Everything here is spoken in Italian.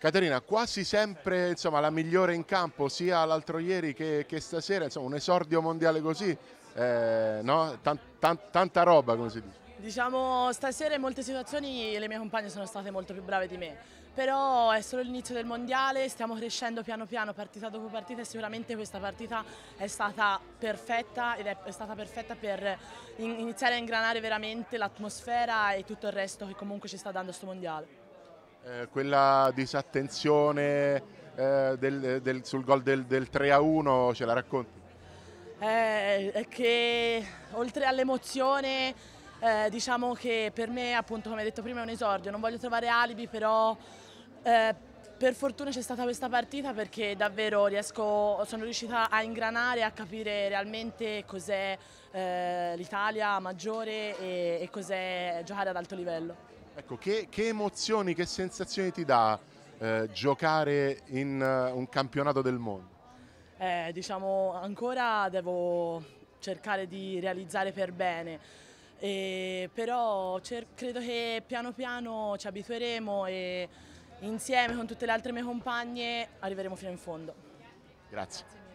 Caterina, quasi sempre insomma, la migliore in campo, sia l'altro ieri che, che stasera, insomma, un esordio mondiale così, eh, no? Tant, tant, tanta roba come si dice. Diciamo stasera in molte situazioni le mie compagne sono state molto più brave di me, però è solo l'inizio del mondiale, stiamo crescendo piano piano partita dopo partita e sicuramente questa partita è stata perfetta ed è stata perfetta per iniziare a ingranare veramente l'atmosfera e tutto il resto che comunque ci sta dando questo mondiale. Eh, quella disattenzione eh, del, del, sul gol del, del 3-1 ce la racconti? Eh, che oltre all'emozione eh, diciamo che per me appunto come hai detto prima è un esordio, non voglio trovare alibi però eh, per fortuna c'è stata questa partita perché davvero riesco, sono riuscita a ingranare, a capire realmente cos'è eh, l'Italia maggiore e, e cos'è giocare ad alto livello. Ecco, che, che emozioni, che sensazioni ti dà eh, giocare in uh, un campionato del mondo? Eh, diciamo ancora devo cercare di realizzare per bene. Eh, però credo che piano piano ci abitueremo e, insieme con tutte le altre mie compagne arriveremo fino in fondo. Grazie.